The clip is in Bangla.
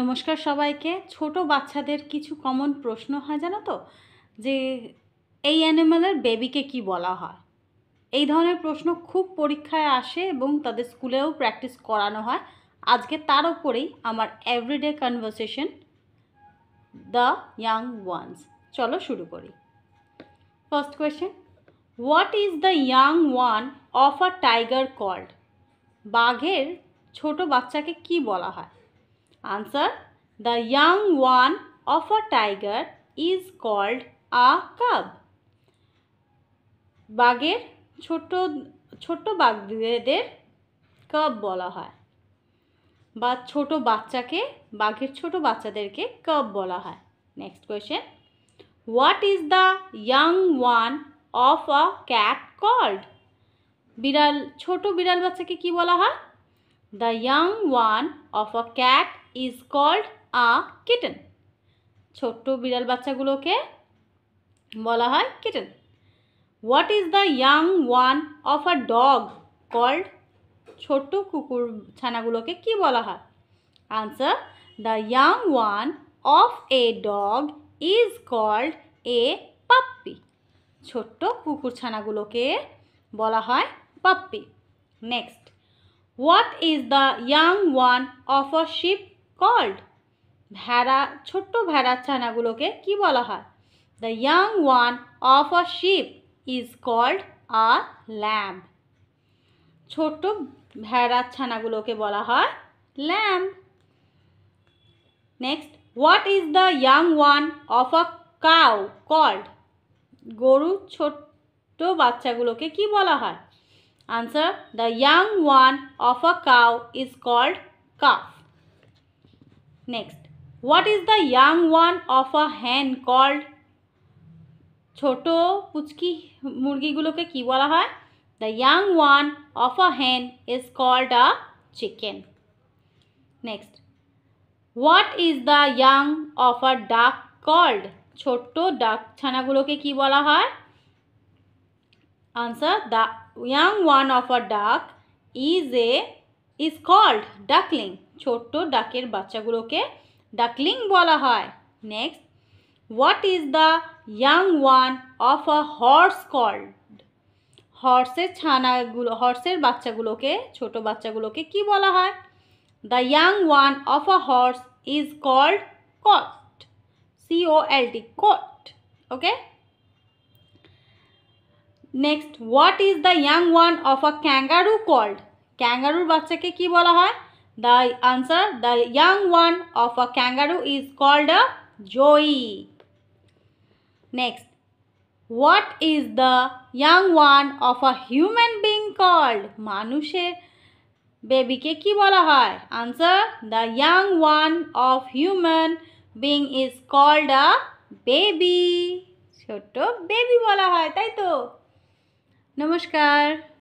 নমস্কার সবাইকে ছোট বাচ্চাদের কিছু কমন প্রশ্ন হয় জানো তো যে এই অ্যানিম্যালের বেবিকে কি বলা হয় এই ধরনের প্রশ্ন খুব পরীক্ষায় আসে এবং তাদের স্কুলেও প্র্যাকটিস করানো হয় আজকে তার ওপরেই আমার everyday conversation the young ones চলো শুরু করি first question what is the young one of a tiger called বাঘের ছোট বাচ্চাকে কি বলা হয় Answer The young one of a tiger is called a cub. বাঘের ছোট ছোট বাঘদের কব বলা হয় বা ছোট বাচ্চাকে বাঘের ছোট বাচ্চাদেরকে কব বলা হয় next question what is the young one of a cat called বিড়াল ছোট বিড়াল বাচ্চাকে কি বলা হয় the young one of a cat is called a kitten ছোট্ট বিড়াল বাচ্চাগুলোকে বলা হয় kitten what is the young one of a dog called ছোট্ট কুকুর ছানাগুলোকে কি বলা হয় answer the young one of a dog is called a puppy ছোট্ট কুকুর ছানাগুলোকে বলা হয় puppy next what is the young one of a sheep called ভেড়া ছোট্ট ভেড়ার ছানাগুলোকে কি বলা হয় the young one of a sheep is called a lamb ছোট্ট ভেড়ার ছানাগুলোকে বলা হয় lamb next what is the young one of a cow called গরুর ছোট্ট বাচ্চাগুলোকে কি বলা হয় answer the young one of a cow is called calf next what is the young one of a hen called ছোট পুচকি মুরগিগুলোকে কি বলা হয় the young one of a hen is called a chicken next what is the young of a duck called ছোট্ট ডাক ছানাগুলোকে কি বলা হয় answer the young one of a duck is a is called duckling ছোট্ট ডাকের বাচ্চাগুলোকে ডাকলিং বলা হয় next what is the young one of a horse called হর্সের ছানাগুলো হর্সের বাচ্চাগুলোকে ছোট বাচ্চাগুলোকে কি বলা হয় the young one of a horse is called colt C O L D colt okay next what is the young one of a kangaroo called ক্যাঙ্গারুর বাচ্চাকে কি বলা হয় the answer the young one of a kangaroo is called a joey next what is the young one of a human being called মানুষের বেবিকে কি বলা হয় answer the young one of human being is called a baby ছোট্ট বেবি বলা হয় তাই তো নমস্কার